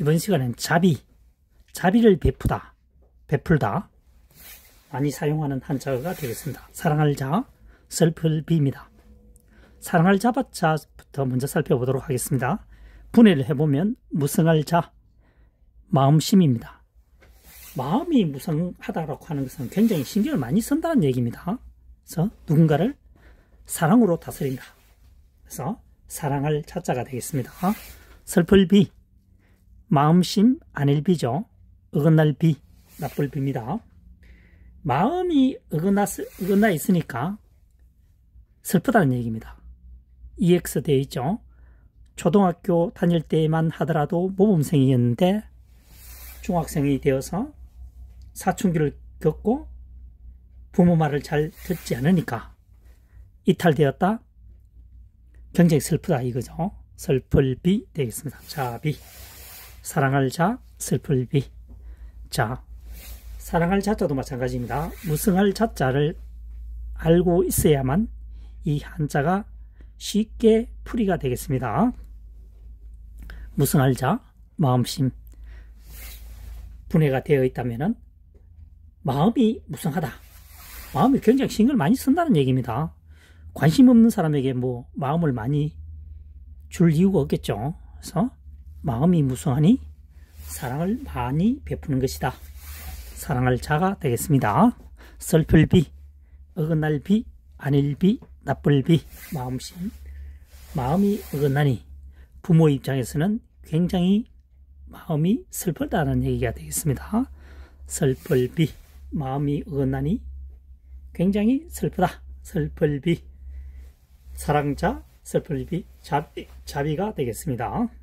이번 시간엔 자비, 자비를 베푸다, 베풀다 많이 사용하는 한자어가 되겠습니다. 사랑할 자, 슬플 비입니다. 사랑할 자바자부터 먼저 살펴보도록 하겠습니다. 분해를 해보면 무성할 자, 마음심입니다. 마음이 무성하다라고 하는 것은 굉장히 신경을 많이 쓴다는 얘기입니다. 그래서 누군가를 사랑으로 다스린다. 그래서 사랑할 자자가 되겠습니다. 슬플 비, 마음심 안일비죠. 어긋날 비, 나쁠 비입니다. 마음이 어긋나, 어긋나 있으니까 슬프다는 얘기입니다. EX 되어 있죠. 초등학교 다닐 때만 하더라도 모범생이었는데 중학생이 되어서 사춘기를 겪고 부모 말을 잘 듣지 않으니까 이탈되었다. 굉장히 슬프다 이거죠. 슬플비 되겠습니다. 자비. 사랑할 자, 슬플 비. 자, 사랑할 자자도 마찬가지입니다. 무승할 자자를 알고 있어야만 이 한자가 쉽게 풀이가 되겠습니다. 무승할 자, 마음심. 분해가 되어 있다면 마음이 무성하다. 마음이 굉장히 신경을 많이 쓴다는 얘기입니다. 관심 없는 사람에게 뭐 마음을 많이 줄 이유가 없겠죠. 그래서 마음이 무수하니 사랑을 많이 베푸는 것이다. 사랑할 자가 되겠습니다. 설풀비, 어긋날 비, 아닐 비, 나쁠 비, 마음심, 마음이 어긋나니 부모 입장에서는 굉장히 마음이 슬프다는 얘기가 되겠습니다. 설풀비, 마음이 어긋나니 굉장히 슬프다. 설풀비, 사랑자, 설풀비, 자비, 자비가 되겠습니다.